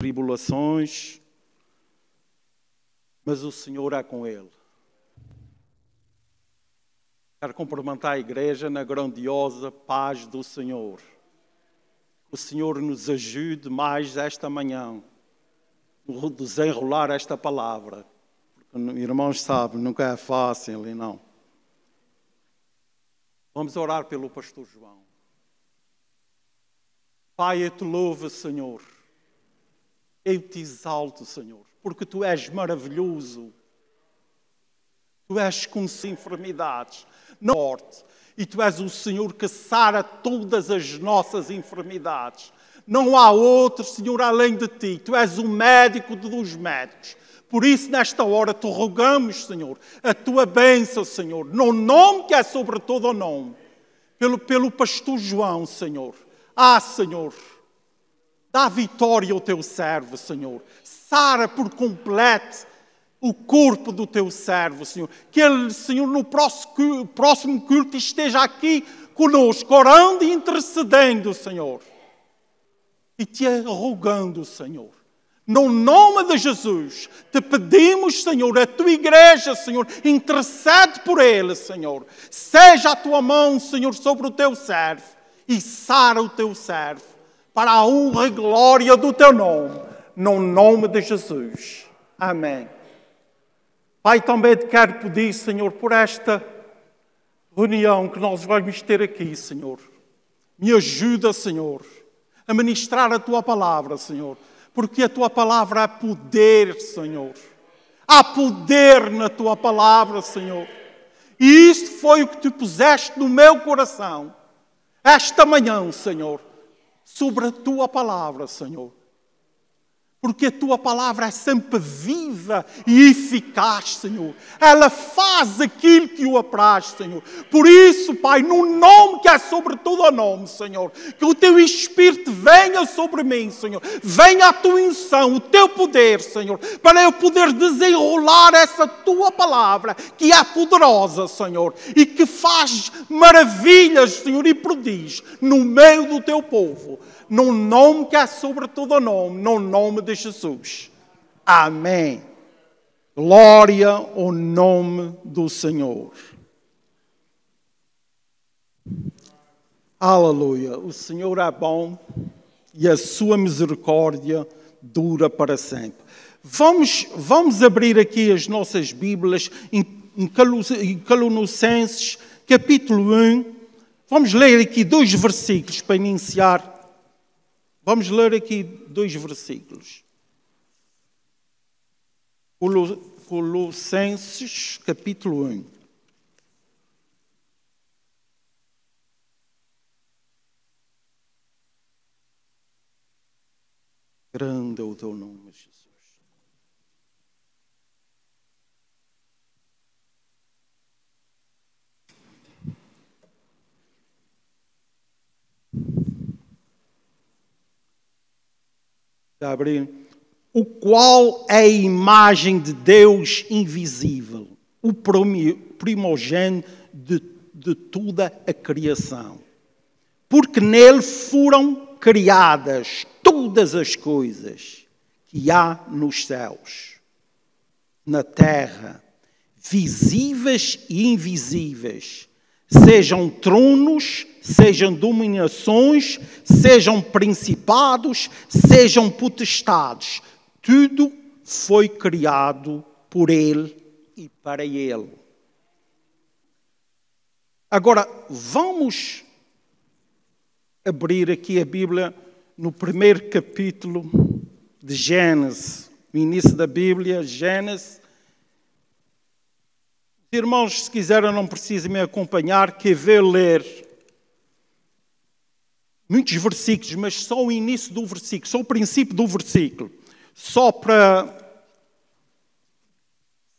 tribulações, mas o Senhor há é com ele. Quero cumprimentar a igreja na grandiosa paz do Senhor. O Senhor nos ajude mais esta manhã no desenrolar esta palavra. Porque, irmãos, sabe, nunca é fácil, e não. Vamos orar pelo pastor João. Pai, eu te louvo, Senhor. Eu te exalto, Senhor, porque tu és maravilhoso. Tu és com enfermidades, não morte. E tu és o Senhor que sara todas as nossas enfermidades. Não há outro, Senhor, além de ti. Tu és o médico dos médicos. Por isso, nesta hora, te rogamos, Senhor, a tua bênção, Senhor, no nome que é sobre todo o nome, pelo, pelo pastor João, Senhor. Ah, Senhor. Dá vitória ao teu servo, Senhor. Sara por completo o corpo do teu servo, Senhor. Que ele, Senhor, no próximo culto esteja aqui conosco, orando e intercedendo, Senhor. E te rogando, Senhor. No nome de Jesus, te pedimos, Senhor, a tua igreja, Senhor, intercede por ele, Senhor. Seja a tua mão, Senhor, sobre o teu servo e sara o teu servo para a honra e glória do teu nome, no nome de Jesus. Amém. Pai, também te quero pedir, Senhor, por esta reunião que nós vamos ter aqui, Senhor. Me ajuda, Senhor, a ministrar a tua palavra, Senhor, porque a tua palavra é poder, Senhor. Há poder na tua palavra, Senhor. E isto foi o que tu puseste no meu coração esta manhã, Senhor sobre a tua palavra, Senhor. Porque a tua palavra é sempre viva e eficaz, Senhor. Ela faz aquilo que o apraz, Senhor. Por isso, Pai, no nome que é sobre todo o nome, Senhor, que o teu Espírito venha sobre mim, Senhor. Venha a tua unção, o teu poder, Senhor, para eu poder desenrolar essa tua palavra, que é poderosa, Senhor, e que faz maravilhas, Senhor, e prodiz no meio do teu povo num nome que há sobre todo o nome, no nome de Jesus. Amém. Glória ao nome do Senhor. Aleluia. O Senhor é bom e a sua misericórdia dura para sempre. Vamos, vamos abrir aqui as nossas Bíblias em, em capítulo 1. Vamos ler aqui dois versículos para iniciar Vamos ler aqui dois versículos. Colossenses, capítulo 1. Grande é o teu nome, Jesus. Está O qual é a imagem de Deus invisível, o primogênito de, de toda a criação. Porque nele foram criadas todas as coisas que há nos céus, na terra, visíveis e invisíveis, sejam tronos, sejam dominações, sejam principados, sejam potestades. Tudo foi criado por Ele e para Ele. Agora, vamos abrir aqui a Bíblia no primeiro capítulo de Gênesis, o início da Bíblia, Gênesis. Irmãos, se quiserem, não precisem me acompanhar, que vê ler muitos versículos, mas só o início do versículo, só o princípio do versículo, só para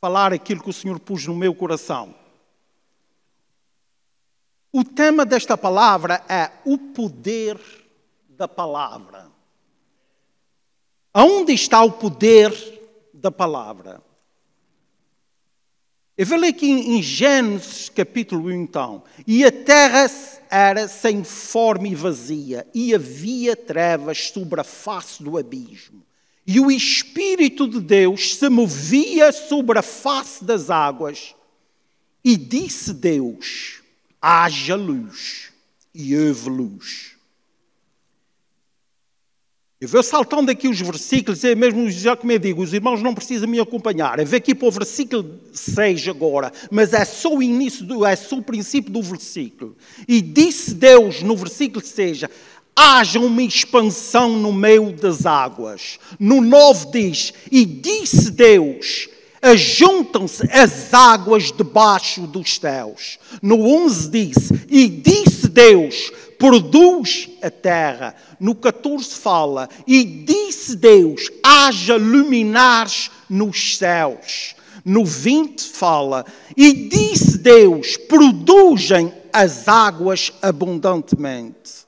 falar aquilo que o Senhor pôs no meu coração. O tema desta palavra é o poder da palavra. Aonde está o poder da palavra? Eu ler aqui em Gênesis capítulo 1, então. E a terra era sem forma e vazia, e havia trevas sobre a face do abismo. E o Espírito de Deus se movia sobre a face das águas. E disse Deus: haja luz, e houve luz. Eu vou saltando aqui os versículos, e mesmo já como eu digo, os irmãos não precisam me acompanhar. Eu vou aqui para o versículo 6 agora, mas é só o início, do, é só o princípio do versículo. E disse Deus no versículo 6: haja uma expansão no meio das águas. No 9 diz: E disse Deus: ajuntam-se as águas debaixo dos céus. No 11 diz: E disse Deus: produz a terra. No 14 fala: E disse Deus: haja luminares nos céus. No 20 fala: E disse Deus: produzem as águas abundantemente.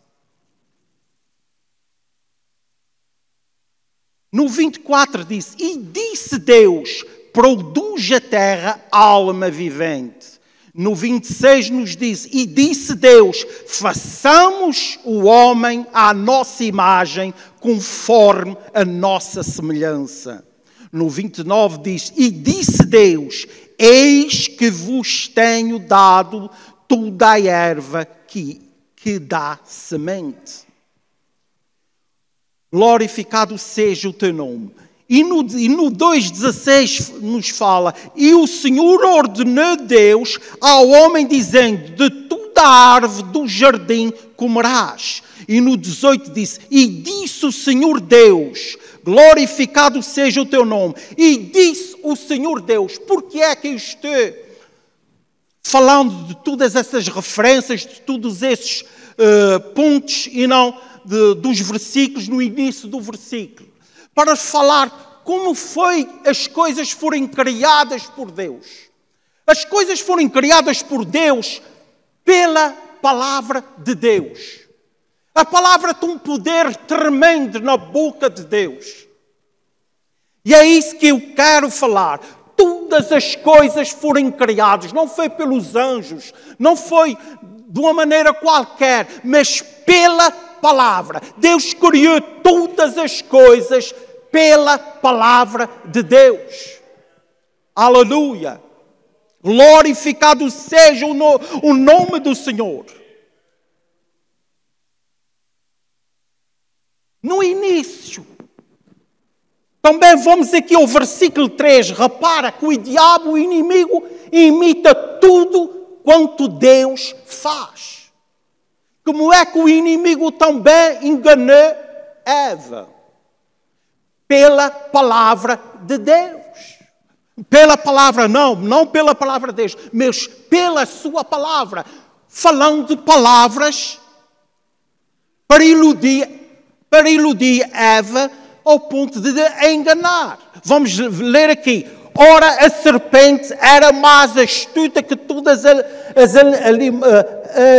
No 24 diz: E disse Deus: produz a terra alma vivente no 26 nos diz: E disse Deus: façamos o homem à nossa imagem, conforme a nossa semelhança. No 29 diz: E disse Deus: Eis que vos tenho dado toda a erva que, que dá semente. Glorificado seja o teu nome. E no, e no 2,16 nos fala: E o Senhor ordenou Deus ao homem, dizendo: De toda a árvore do jardim comerás. E no 18 disse: E disse o Senhor Deus: Glorificado seja o teu nome. E disse o Senhor Deus: Por que é que eu estou falando de todas essas referências, de todos esses uh, pontos e não de, dos versículos no início do versículo? para falar como foi as coisas foram criadas por Deus. As coisas foram criadas por Deus pela palavra de Deus. A palavra tem um poder tremendo na boca de Deus. E é isso que eu quero falar. Todas as coisas foram criadas, não foi pelos anjos, não foi de uma maneira qualquer, mas pela palavra. Deus criou todas as coisas pela palavra de Deus. Aleluia! Glorificado seja o, no, o nome do Senhor. No início, também vamos aqui ao versículo 3. Repara que o diabo, o inimigo, imita tudo quanto Deus faz. Como é que o inimigo também enganou Eva? Pela palavra de Deus. Pela palavra, não, não pela palavra de Deus, mas pela sua palavra. Falando palavras para iludir, para iludir Eva ao ponto de enganar. Vamos ler aqui Ora, a serpente era mais astuta que todas as eh,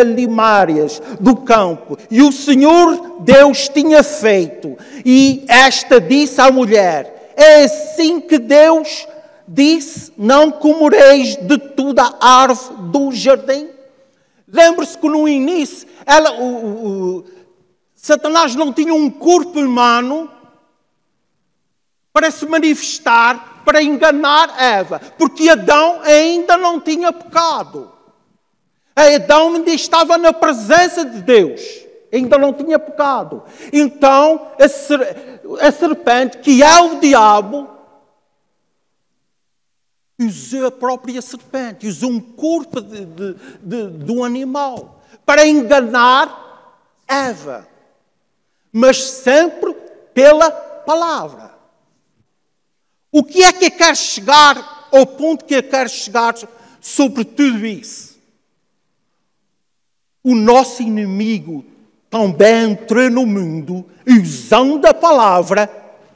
alimárias do campo. E o Senhor Deus tinha feito. E esta disse à mulher: É assim que Deus disse: Não comereis de toda a árvore do jardim. Lembre-se que no início, ela, o, o, Satanás não tinha um corpo humano para se manifestar para enganar Eva, porque Adão ainda não tinha pecado. Adão ainda estava na presença de Deus, ainda não tinha pecado. Então, a serpente, que é o diabo, usou a própria serpente, usou um corpo de, de, de, de um animal para enganar Eva, mas sempre pela palavra. O que é que quer chegar ao ponto que quer chegar sobre tudo isso? O nosso inimigo também entrou no mundo usando a palavra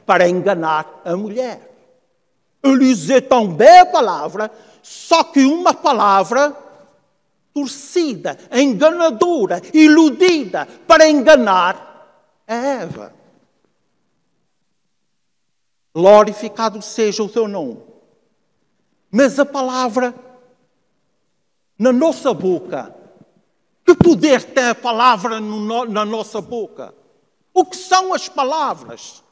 para enganar a mulher. Ele usou também a palavra, só que uma palavra torcida, enganadora, iludida, para enganar a Eva glorificado seja o teu nome. Mas a palavra na nossa boca, que poder tem a palavra no, na nossa boca? O que são as palavras?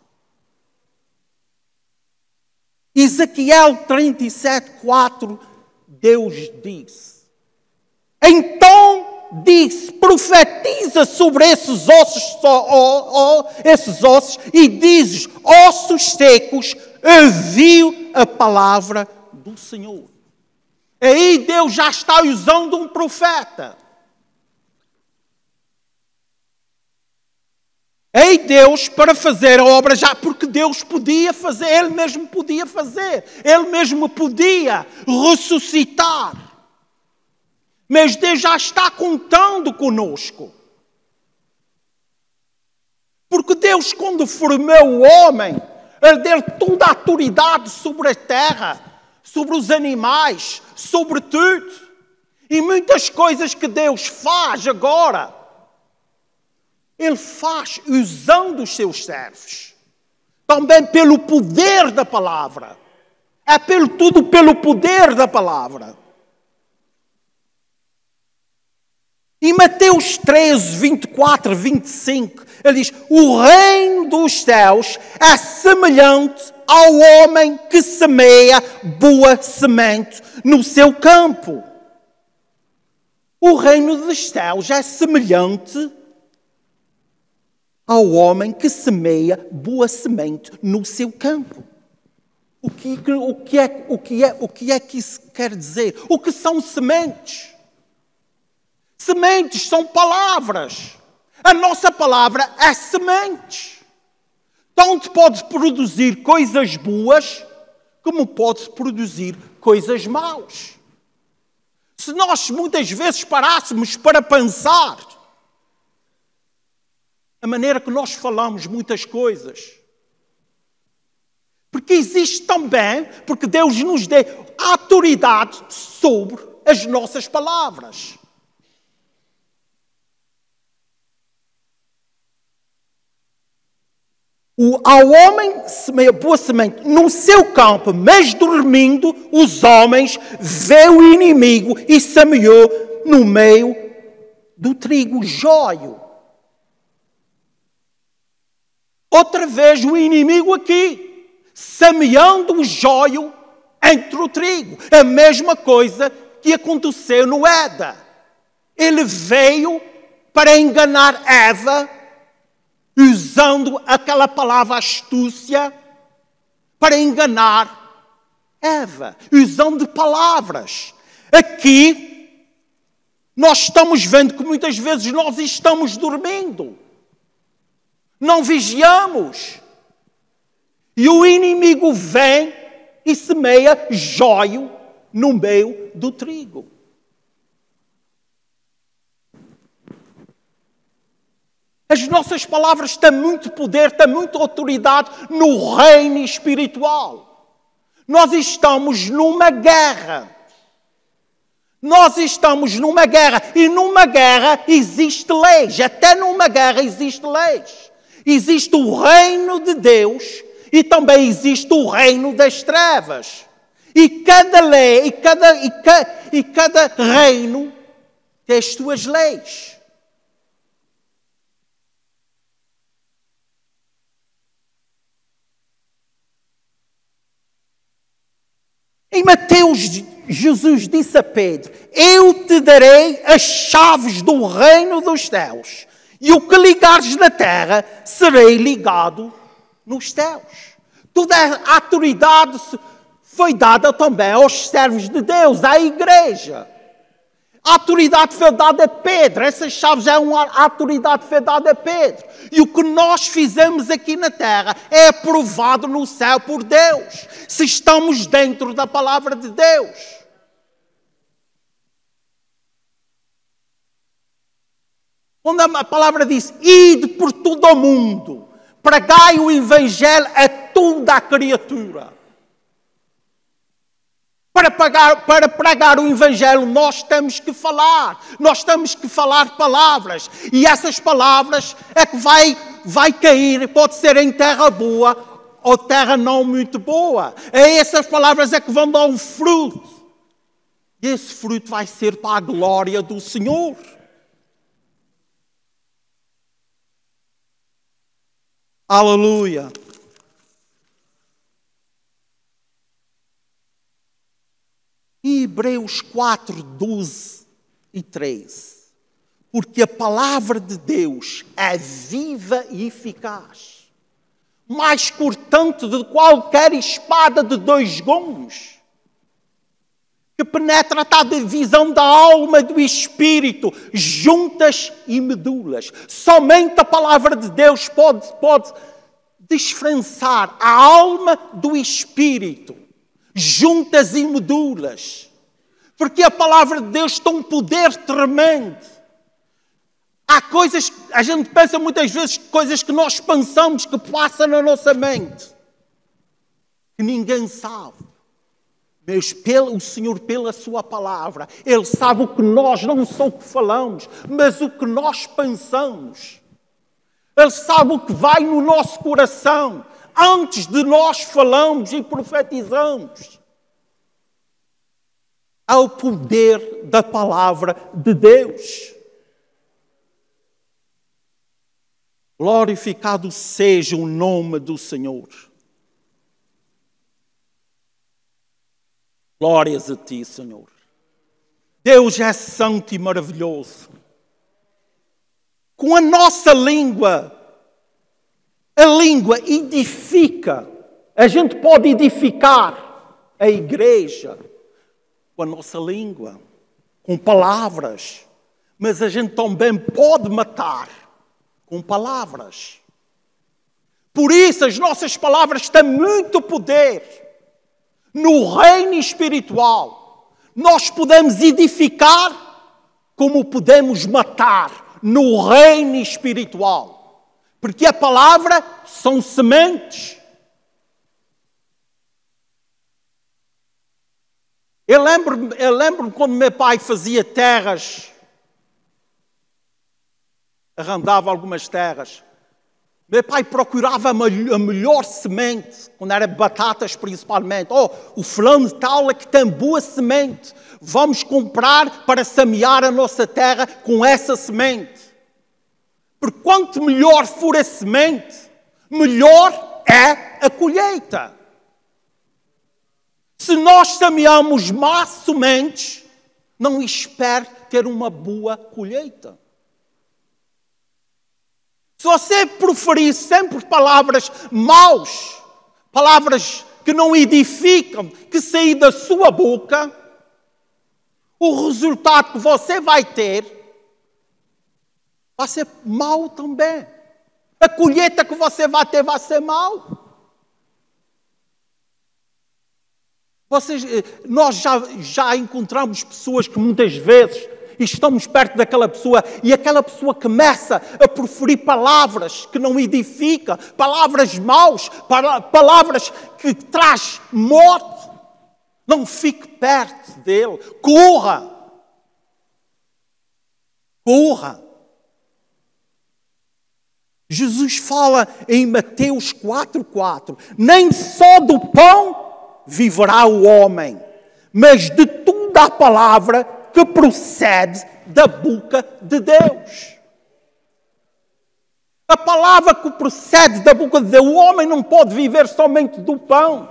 Ezequiel 37, 4, Deus diz: Então diz, profetiza sobre esses ossos, oh, oh, esses ossos e diz ossos secos, ouviu a palavra do Senhor. Aí Deus já está usando um profeta. Aí Deus, para fazer a obra, já porque Deus podia fazer, Ele mesmo podia fazer, Ele mesmo podia ressuscitar. Mas Deus já está contando conosco. Porque Deus, quando formou o homem, Ele deu toda a autoridade sobre a terra, sobre os animais, sobre tudo. E muitas coisas que Deus faz agora, Ele faz usando os seus servos. Também pelo poder da palavra. É pelo tudo pelo poder da palavra. Em Mateus 13, 24, 25, ele diz: O reino dos céus é semelhante ao homem que semeia boa semente no seu campo. O reino dos céus é semelhante ao homem que semeia boa semente no seu campo. O que, o que, é, o que, é, o que é que isso quer dizer? O que são sementes? Sementes são palavras. A nossa palavra é semente. Tanto pode produzir coisas boas, como pode produzir coisas maus. Se nós muitas vezes parássemos para pensar, a maneira que nós falamos muitas coisas. Porque existe também, porque Deus nos dê autoridade sobre as nossas palavras. O, ao homem semeia boa semente no seu campo, mas dormindo, os homens vê o inimigo e semeou no meio do trigo joio. Outra vez o inimigo aqui, semeando o joio entre o trigo. A mesma coisa que aconteceu no Éden. Ele veio para enganar Eva usando aquela palavra astúcia para enganar Eva, usando palavras. Aqui nós estamos vendo que muitas vezes nós estamos dormindo, não vigiamos. E o inimigo vem e semeia joio no meio do trigo. As nossas palavras têm muito poder, têm muita autoridade no reino espiritual. Nós estamos numa guerra. Nós estamos numa guerra e numa guerra existe leis, até numa guerra existe leis. Existe o reino de Deus e também existe o reino das trevas. E cada lei, e cada, e, ca, e cada reino tem as suas leis. Em Mateus, Jesus disse a Pedro: Eu te darei as chaves do reino dos céus, e o que ligares na terra serei ligado nos céus. Toda a autoridade foi dada também aos servos de Deus, à igreja. A autoridade foi dada a Pedro. Essas chaves é uma autoridade foi dada a Pedro. E o que nós fizemos aqui na terra é aprovado no céu por Deus. Se estamos dentro da palavra de Deus. quando a palavra diz: Ide por todo o mundo, pregai o evangelho a toda a criatura. Para, pagar, para pregar o Evangelho, nós temos que falar, nós temos que falar palavras, e essas palavras é que vai, vai cair, pode ser em terra boa ou terra não muito boa. É essas palavras é que vão dar um fruto, e esse fruto vai ser para a glória do Senhor. Aleluia. Hebreus 4, 12 e 13. Porque a palavra de Deus é viva e eficaz, mais cortante de qualquer espada de dois gumes que penetra a divisão da alma e do espírito, juntas e medulas. Somente a palavra de Deus pode, pode desfrançar a alma do espírito, juntas e medulas. Porque a palavra de Deus tem um poder tremendo. Há coisas, a gente pensa muitas vezes coisas que nós pensamos que passam na nossa mente, que ninguém sabe. Mas pelo, o Senhor, pela Sua palavra, Ele sabe o que nós, não só o que falamos, mas o que nós pensamos. Ele sabe o que vai no nosso coração antes de nós falamos e profetizamos ao poder da palavra de Deus. Glorificado seja o nome do Senhor. Glórias a ti, Senhor. Deus é santo e maravilhoso. Com a nossa língua, a língua edifica, a gente pode edificar a igreja, com a nossa língua, com palavras, mas a gente também pode matar com palavras. Por isso, as nossas palavras têm muito poder. No reino espiritual, nós podemos edificar como podemos matar no reino espiritual. Porque a palavra são sementes. Eu lembro-me eu lembro quando meu pai fazia terras, arrendava algumas terras. Meu pai procurava a melhor semente, quando era batatas principalmente. Oh, o fulano de tal é que tem boa semente. Vamos comprar para semear a nossa terra com essa semente. Porque quanto melhor for a semente, melhor é a colheita. Se nós semeamos má não espere ter uma boa colheita. Se você proferir sempre palavras maus, palavras que não edificam, que saem da sua boca, o resultado que você vai ter vai ser mau também. A colheita que você vai ter vai ser mau. Vocês, eh, nós já, já encontramos pessoas que muitas vezes estamos perto daquela pessoa e aquela pessoa começa a proferir palavras que não edifica, palavras maus, palavras que traz morte. Não fique perto dele, corra. Corra. Jesus fala em Mateus 4:4, nem só do pão viverá o homem, mas de toda a palavra que procede da boca de Deus. A palavra que procede da boca de Deus, o homem não pode viver somente do pão.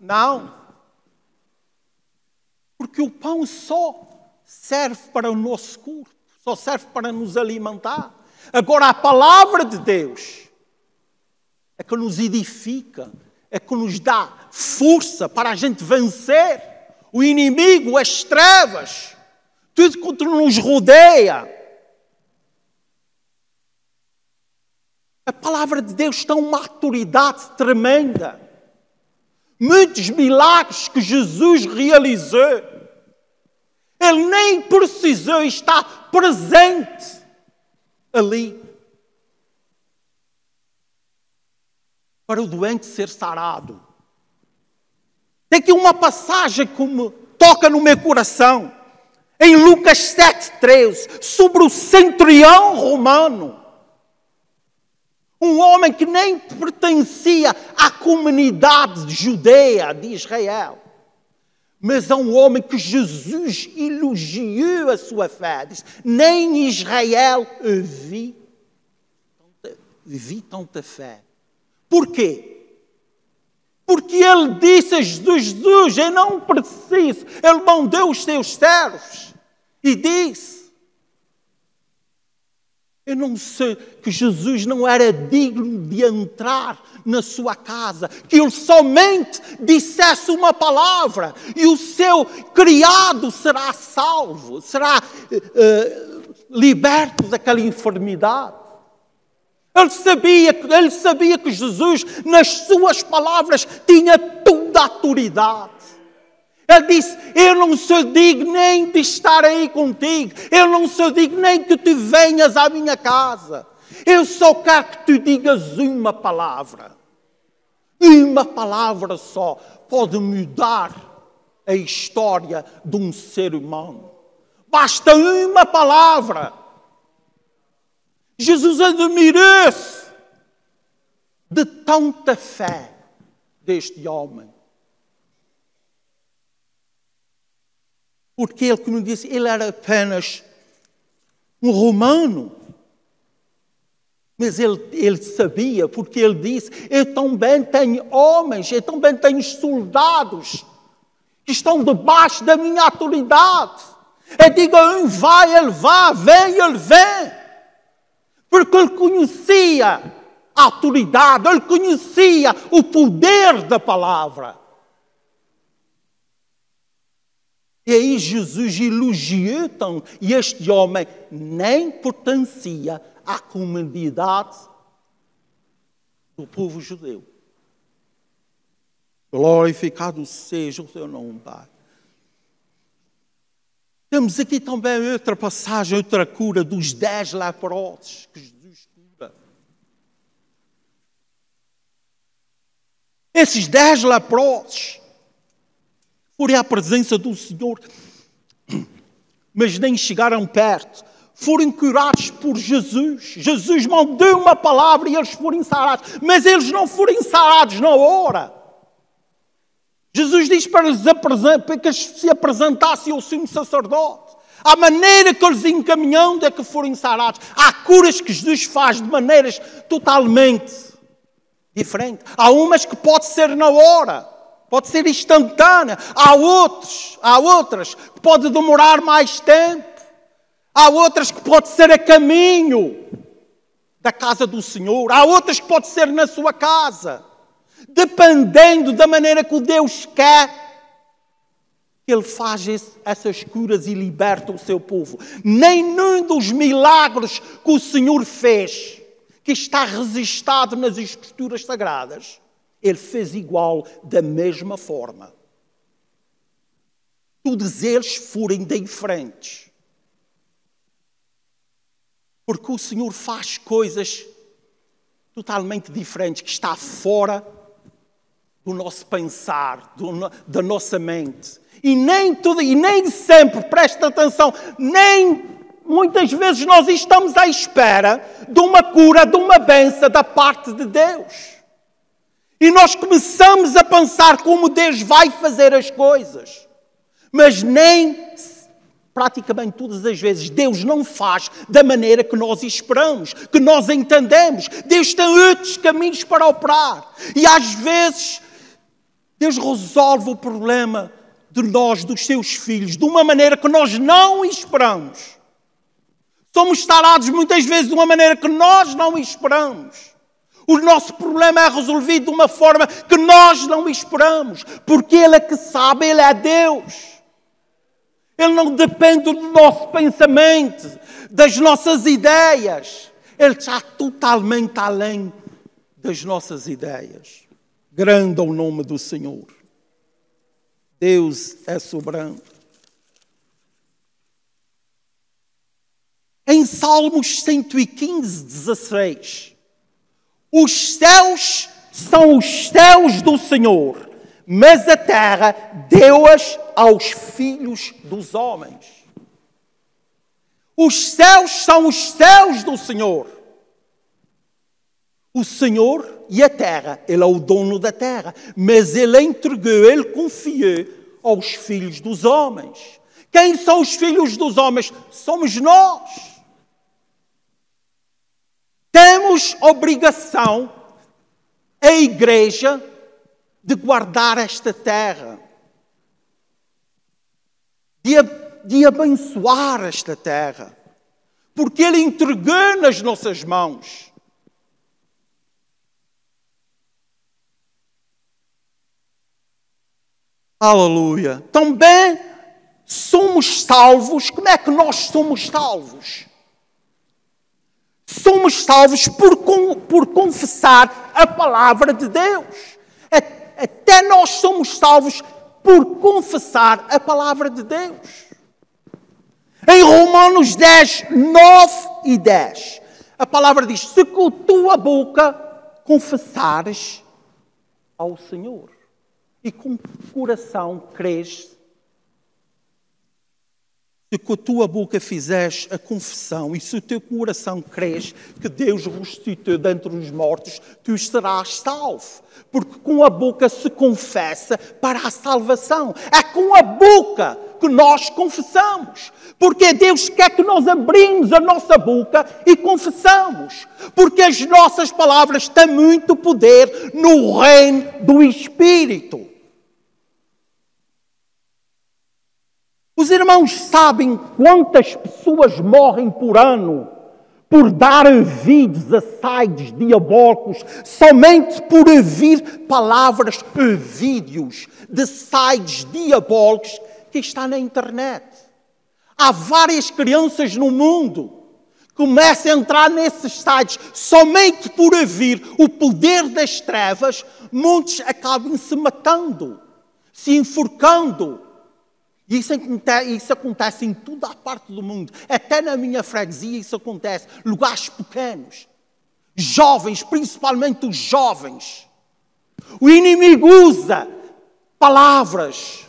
Não. Porque o pão só serve para o nosso corpo, só serve para nos alimentar. Agora, a palavra de Deus é que nos edifica, é que nos dá força para a gente vencer o inimigo, as trevas, tudo que nos rodeia. A palavra de Deus tem uma autoridade tremenda. Muitos milagres que Jesus realizou, ele nem precisou estar presente ali para o doente ser sarado. Tem aqui uma passagem que me toca no meu coração, em Lucas 7,13, sobre o centurião romano. Um homem que nem pertencia à comunidade judeia de Israel mas a um homem que Jesus elogiou a sua fé. Diz, nem Israel vi, vi tanta fé. Por quê? Porque ele disse a Jesus: Jesus, eu não preciso. Ele mandou os teus servos e disse: Eu não sei que Jesus não era digno de entrar na sua casa, que ele somente dissesse uma palavra e o seu criado será salvo, será uh, liberto daquela enfermidade. Ele sabia, ele sabia que Jesus, nas suas palavras, tinha toda a autoridade. Ele disse: Eu não sou digno nem de estar aí contigo, eu não sou digno nem que tu venhas à minha casa. Eu só quero que tu digas uma palavra. Uma palavra só pode mudar a história de um ser humano. Basta uma palavra. Jesus admira se de tanta fé deste homem. Porque ele, como disse, ele era apenas um romano. Mas ele, ele, sabia, porque ele disse: Eu também tenho homens, eu também tenho soldados que estão debaixo da minha autoridade. Eu digo a um: vai, ele vai, vem, ele vem porque ele conhecia a autoridade, ele conhecia o poder da palavra. E aí Jesus elogiou então, e este homem nem pertencia à comunidade do povo judeu. Glorificado seja o teu nome, Pai. Temos aqui também outra passagem, outra cura dos dez leprosos que Jesus cura. Esses dez leprosos foram à presença do Senhor, mas nem chegaram perto. Foram curados por Jesus. Jesus mandou uma palavra e eles foram sarados. Mas eles não foram sarados na hora. Jesus diz para, eles para que se apresentassem ao sumo sacerdote. A maneira que eles encaminham é que foram sarados. Há curas que Jesus faz de maneiras totalmente diferentes. Há umas que pode ser na hora, pode ser instantânea. Há outros, há outras que pode demorar mais tempo. Há outras que pode ser a caminho da casa do Senhor. Há outras que pode ser na sua casa dependendo da maneira que Deus quer. Ele faz essas curas e liberta o seu povo. Nem nenhum dos milagres que o Senhor fez, que está registado nas Escrituras Sagradas, ele fez igual, da mesma forma. Todos eles forem diferentes. Porque o Senhor faz coisas totalmente diferentes, que está fora do nosso pensar, do, da nossa mente. E nem tudo, e nem sempre, presta atenção, nem muitas vezes nós estamos à espera de uma cura, de uma benção da parte de Deus. E nós começamos a pensar como Deus vai fazer as coisas. Mas nem praticamente todas as vezes Deus não faz da maneira que nós esperamos, que nós entendemos. Deus tem outros caminhos para operar. E às vezes Deus resolve o problema de nós, dos seus filhos, de uma maneira que nós não esperamos. Somos talados muitas vezes de uma maneira que nós não esperamos. O nosso problema é resolvido de uma forma que nós não esperamos, porque Ele é que sabe, Ele é Deus. Ele não depende do nosso pensamento, das nossas ideias. Ele está totalmente além das nossas ideias. Grande é o nome do Senhor. Deus é soberano. Em Salmos 115, 16: Os céus são os céus do Senhor, mas a terra deu-as aos filhos dos homens. Os céus são os céus do Senhor. O Senhor e a terra. Ele é o dono da terra. Mas ele entregou, ele confiou aos filhos dos homens. Quem são os filhos dos homens? Somos nós. Temos obrigação, a igreja, de guardar esta terra, de, de abençoar esta terra, porque Ele entregou nas nossas mãos. Aleluia. Também somos salvos. Como é que nós somos salvos? Somos salvos por, por confessar a palavra de Deus. Até nós somos salvos por confessar a palavra de Deus. Em Romanos 10, 9 e 10, a palavra diz: Se com tua boca confessares ao Senhor e com o coração crês, se com a tua boca fizeres a confissão e se o teu coração crês que Deus ressuscitou dentre os mortos, tu serás salvo. Porque com a boca se confessa para a salvação. É com a boca que nós confessamos. Porque é Deus quer é que nós abrimos a nossa boca e confessamos. Porque as nossas palavras têm muito poder no reino do Espírito. Os irmãos sabem quantas pessoas morrem por ano por dar ouvidos a sites diabólicos, somente por ouvir palavras, vídeos de sites diabólicos que está na internet. Há várias crianças no mundo que começam a entrar nesses sites somente por ouvir o poder das trevas, muitos acabam se matando, se enforcando, e isso, é isso acontece em toda a parte do mundo. Até na minha freguesia isso acontece. Lugares pequenos. Jovens, principalmente os jovens. O inimigo usa palavras,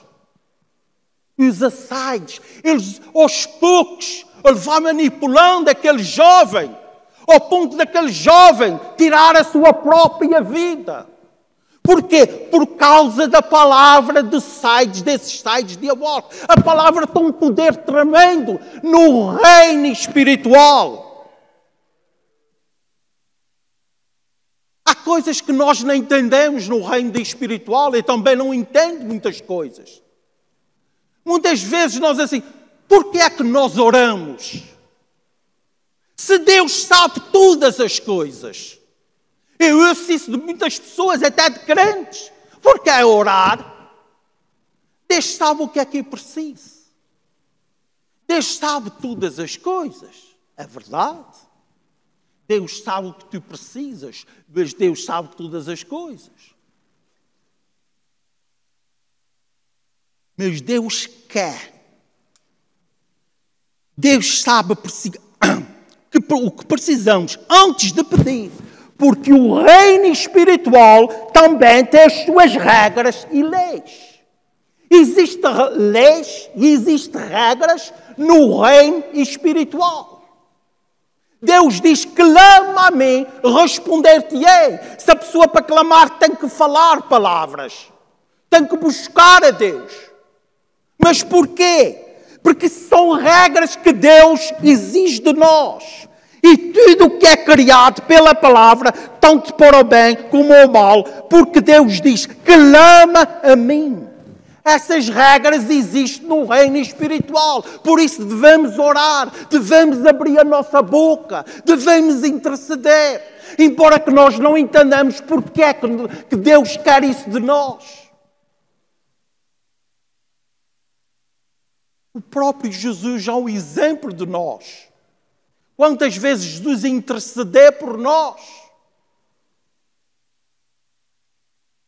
os açaides. Eles, aos poucos, ele vai manipulando aquele jovem, ao ponto daquele jovem tirar a sua própria vida. Porquê? Por causa da palavra de sites, desses sites diabólicos. A palavra tem um poder tremendo no reino espiritual. Há coisas que nós não entendemos no reino espiritual e também não entendo muitas coisas. Muitas vezes nós assim, por que é que nós oramos? Se Deus sabe todas as coisas. Eu ouço isso de muitas pessoas, até de crentes. Porque é orar. Deus sabe o que é que eu preciso. Deus sabe todas as coisas. É verdade. Deus sabe o que tu precisas, mas Deus sabe todas as coisas. Mas Deus quer. Deus sabe o que precisamos antes de pedir porque o reino espiritual também tem as suas regras e leis. Existem leis e existem regras no reino espiritual. Deus diz: clama a mim, responder-te-ei. Se a pessoa para clamar tem que falar palavras, tem que buscar a Deus. Mas porquê? Porque são regras que Deus exige de nós. E tudo o que é criado pela palavra, tanto para o bem como o mal, porque Deus diz: clama a mim. Essas regras existem no reino espiritual, por isso devemos orar, devemos abrir a nossa boca, devemos interceder, embora que nós não entendamos porque é que Deus quer isso de nós. O próprio Jesus é um exemplo de nós. Quantas vezes Jesus interceder por nós?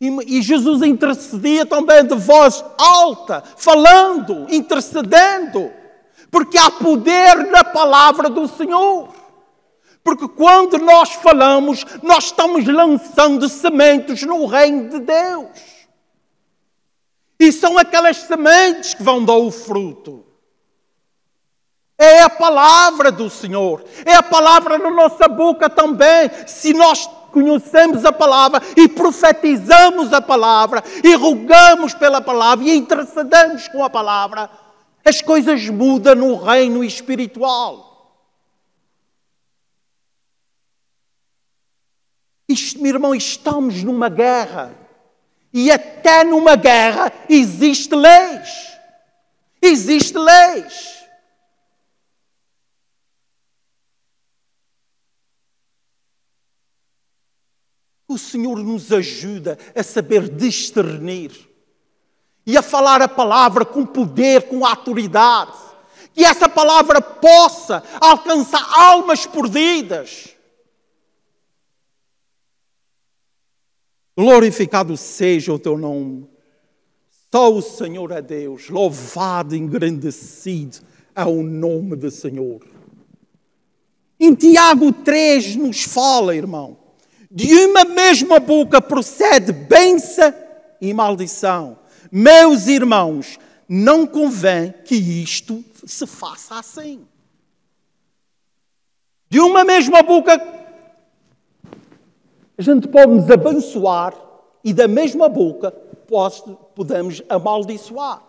E, e Jesus intercedia também de voz alta, falando, intercedendo, porque há poder na palavra do Senhor. Porque quando nós falamos, nós estamos lançando sementes no reino de Deus. E são aquelas sementes que vão dar o fruto. É a palavra do Senhor. É a palavra na nossa boca também. Se nós conhecemos a palavra e profetizamos a palavra e rogamos pela palavra e intercedamos com a palavra, as coisas mudam no reino espiritual. Isto, meu irmão, estamos numa guerra. E até numa guerra existe leis. Existe leis. o Senhor nos ajuda a saber discernir e a falar a palavra com poder, com autoridade. Que essa palavra possa alcançar almas perdidas. Glorificado seja o teu nome. Só o Senhor é Deus. Louvado, engrandecido é o nome do Senhor. Em Tiago 3 nos fala, irmão de uma mesma boca procede benção e maldição. Meus irmãos, não convém que isto se faça assim. De uma mesma boca, a gente pode nos abençoar e da mesma boca podemos amaldiçoar.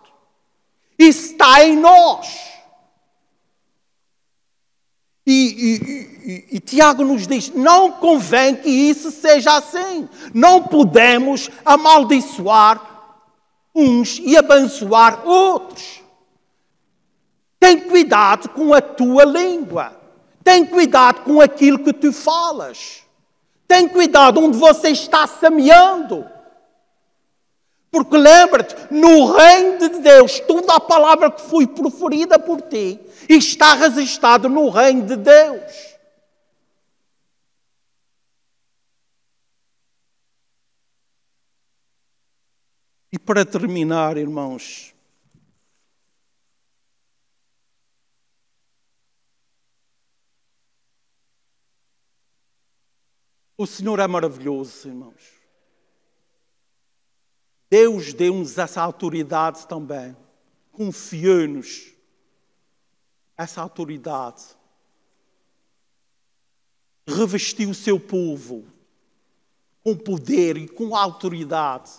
Isso está em nós. E, e, e, e, Tiago nos diz: não convém que isso seja assim. Não podemos amaldiçoar uns e abençoar outros. Tem cuidado com a tua língua. Tem cuidado com aquilo que tu falas. Tem cuidado onde você está semeando. Porque lembra-te, no reino de Deus, toda a palavra que foi proferida por ti está registrada no reino de Deus. E para terminar, irmãos, o Senhor é maravilhoso, irmãos. Deus deu-nos essa autoridade também. Confiou-nos essa autoridade. Revestiu o seu povo com poder e com autoridade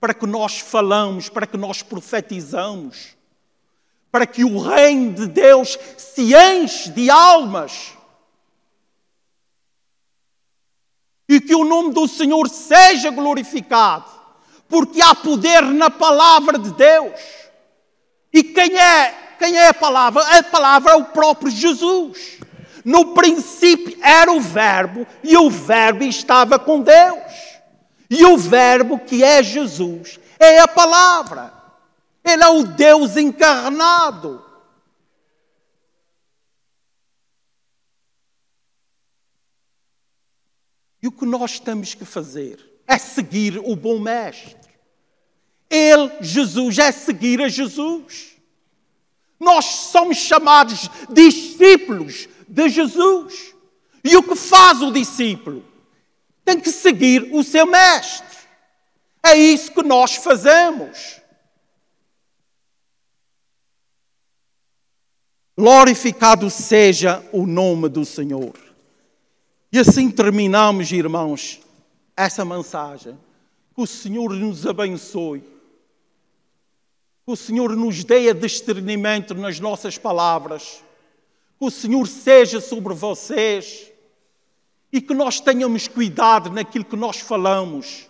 para que nós falamos, para que nós profetizamos, para que o reino de Deus se enche de almas. E que o nome do Senhor seja glorificado porque há poder na palavra de Deus. E quem é, quem é a palavra? A palavra é o próprio Jesus. No princípio era o Verbo, e o Verbo estava com Deus. E o Verbo, que é Jesus, é a palavra. Ele é o Deus encarnado. E o que nós temos que fazer é seguir o bom mestre. Ele, Jesus, é seguir a Jesus. Nós somos chamados discípulos de Jesus. E o que faz o discípulo? Tem que seguir o seu mestre. É isso que nós fazemos. Glorificado seja o nome do Senhor. E assim terminamos, irmãos, essa mensagem. Que o Senhor nos abençoe que o Senhor nos dê a discernimento nas nossas palavras. Que o Senhor seja sobre vocês e que nós tenhamos cuidado naquilo que nós falamos.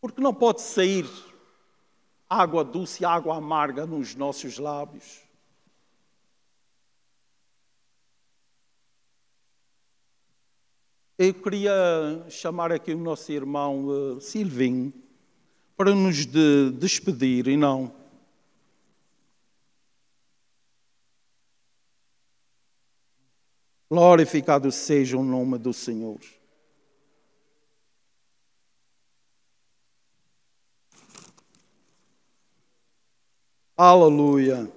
Porque não pode sair água doce e água amarga nos nossos lábios. Eu queria chamar aqui o nosso irmão uh, eh, Silvinho para nos de despedir e não. Glorificado seja o nome do Senhor. Aleluia.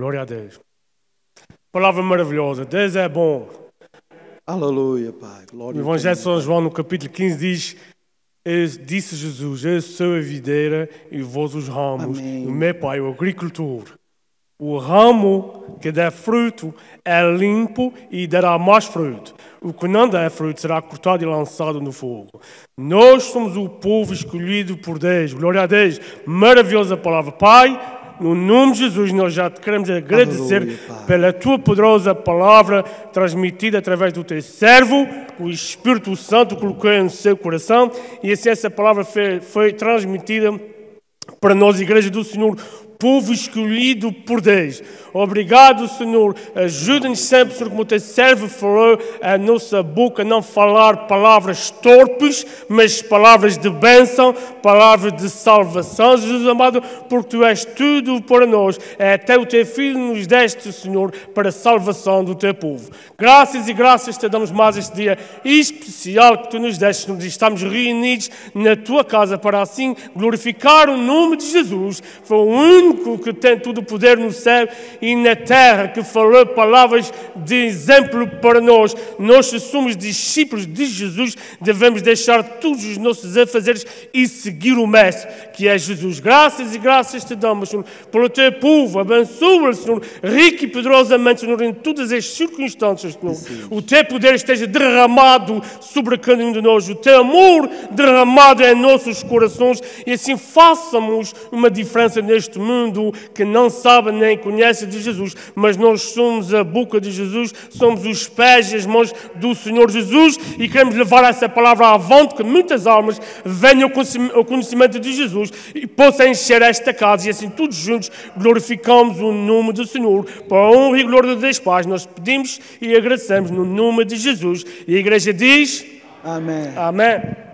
Glória a Deus. Palavra maravilhosa. Deus é bom. Aleluia, Pai. Glória o Evangelho de São João, no capítulo 15, diz: Disse Jesus: Eu sou a videira e vós os ramos. Amém. O meu Pai, o agricultor. O ramo que dá fruto é limpo e dará mais fruto. O que não dá fruto será cortado e lançado no fogo. Nós somos o povo escolhido por Deus. Glória a Deus. Maravilhosa palavra. Pai, no nome de Jesus, nós já te queremos agradecer Aleluia, pela tua poderosa palavra transmitida através do teu servo, o Espírito Santo colocou no seu coração e assim essa palavra foi, foi transmitida para nós, Igreja do Senhor, povo escolhido por Deus. Obrigado, Senhor. Ajuda-nos sempre, Senhor, como o teu servo falou, a nossa boca não falar palavras torpes, mas palavras de bênção, palavras de salvação, Jesus amado, porque tu és tudo para nós. É até o teu filho nos deste, Senhor, para a salvação do teu povo. Graças e graças te damos mais este dia especial que tu nos deste, estamos reunidos na tua casa para assim glorificar o nome de Jesus. Foi um único que tem todo o poder no céu e na terra, que falou palavras de exemplo para nós. Nós, se somos discípulos de Jesus, devemos deixar todos os nossos afazeres e seguir o Mestre, que é Jesus. Graças e graças te damos, Senhor, pelo teu povo. Abençoa-lhe, Senhor, rico e poderosamente, Senhor, em todas as circunstâncias, Senhor. Sim. O teu poder esteja derramado sobre cada um de nós, o teu amor derramado em nossos corações e assim façamos uma diferença neste mundo mundo que não sabe nem conhece de Jesus, mas nós somos a boca de Jesus, somos os pés e as mãos do Senhor Jesus e queremos levar essa palavra avante, que muitas almas venham ao conhecimento de Jesus e possam encher esta casa e assim todos juntos glorificamos o nome do Senhor para a honra e glória de Deus Pai. Nós pedimos e agradecemos no nome de Jesus. E a igreja diz: Amém. Amém.